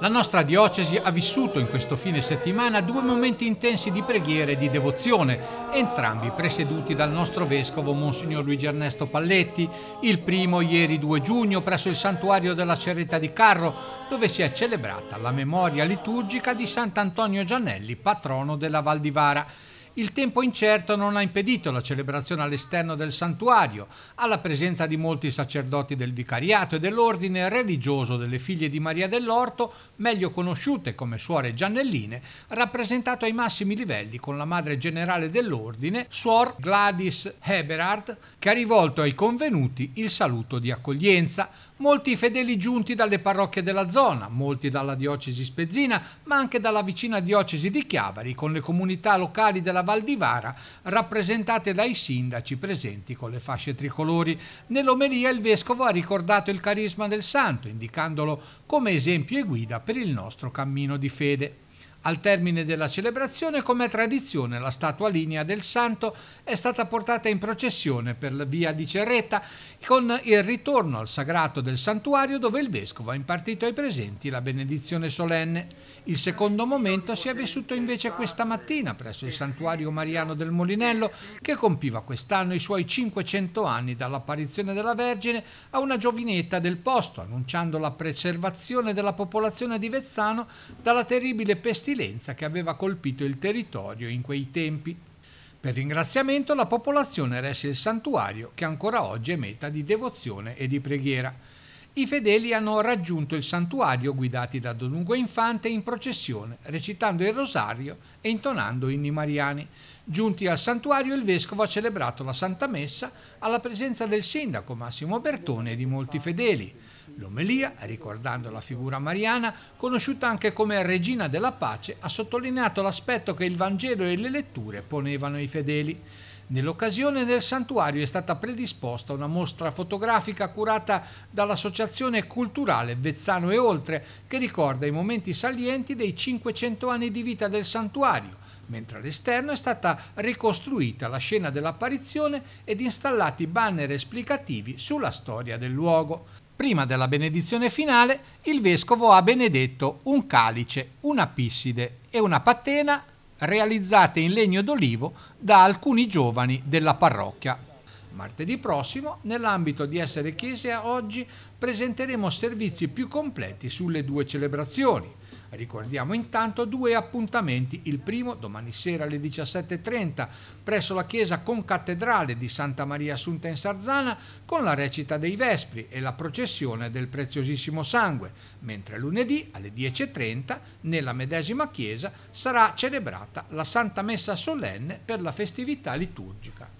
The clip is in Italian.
La nostra diocesi ha vissuto in questo fine settimana due momenti intensi di preghiera e di devozione, entrambi presieduti dal nostro vescovo Monsignor Luigi Ernesto Palletti, il primo ieri 2 giugno presso il santuario della Cerretta di Carro, dove si è celebrata la memoria liturgica di Sant'Antonio Giannelli, patrono della Val di Vara il tempo incerto non ha impedito la celebrazione all'esterno del santuario, alla presenza di molti sacerdoti del vicariato e dell'ordine religioso delle figlie di Maria dell'Orto, meglio conosciute come suore Giannelline, rappresentato ai massimi livelli con la madre generale dell'ordine, suor Gladys Heberard, che ha rivolto ai convenuti il saluto di accoglienza, molti fedeli giunti dalle parrocchie della zona, molti dalla diocesi spezzina, ma anche dalla vicina diocesi di Chiavari, con le comunità locali della Valdivara rappresentate dai sindaci presenti con le fasce tricolori. Nell'omelia il Vescovo ha ricordato il carisma del santo, indicandolo come esempio e guida per il nostro cammino di fede. Al termine della celebrazione, come tradizione, la statua linea del santo è stata portata in processione per via di Cerretta con il ritorno al sagrato del santuario dove il vescovo ha impartito ai presenti la benedizione solenne. Il secondo momento si è vissuto invece questa mattina presso il santuario mariano del Molinello che compiva quest'anno i suoi 500 anni dall'apparizione della Vergine a una giovinetta del posto, annunciando la preservazione della popolazione di Vezzano dalla terribile pestilenza pestilenza che aveva colpito il territorio in quei tempi. Per ringraziamento la popolazione resse il santuario che ancora oggi è meta di devozione e di preghiera. I fedeli hanno raggiunto il santuario guidati da Don Ugo Infante in processione, recitando il rosario e intonando inni mariani. Giunti al santuario, il vescovo ha celebrato la Santa Messa alla presenza del sindaco Massimo Bertone e di molti fedeli. L'omelia, ricordando la figura mariana, conosciuta anche come Regina della Pace, ha sottolineato l'aspetto che il Vangelo e le letture ponevano ai fedeli. Nell'occasione del santuario è stata predisposta una mostra fotografica curata dall'Associazione Culturale Vezzano e Oltre, che ricorda i momenti salienti dei 500 anni di vita del santuario, mentre all'esterno è stata ricostruita la scena dell'apparizione ed installati banner esplicativi sulla storia del luogo. Prima della benedizione finale, il vescovo ha benedetto un calice, una pisside e una patena realizzate in legno d'olivo da alcuni giovani della parrocchia. Martedì prossimo, nell'ambito di Essere Chiesa Oggi, presenteremo servizi più completi sulle due celebrazioni. Ricordiamo intanto due appuntamenti, il primo domani sera alle 17.30 presso la chiesa concattedrale di Santa Maria Assunta in Sarzana con la recita dei Vespri e la processione del Preziosissimo Sangue, mentre lunedì alle 10.30 nella medesima chiesa sarà celebrata la Santa Messa Solenne per la festività liturgica.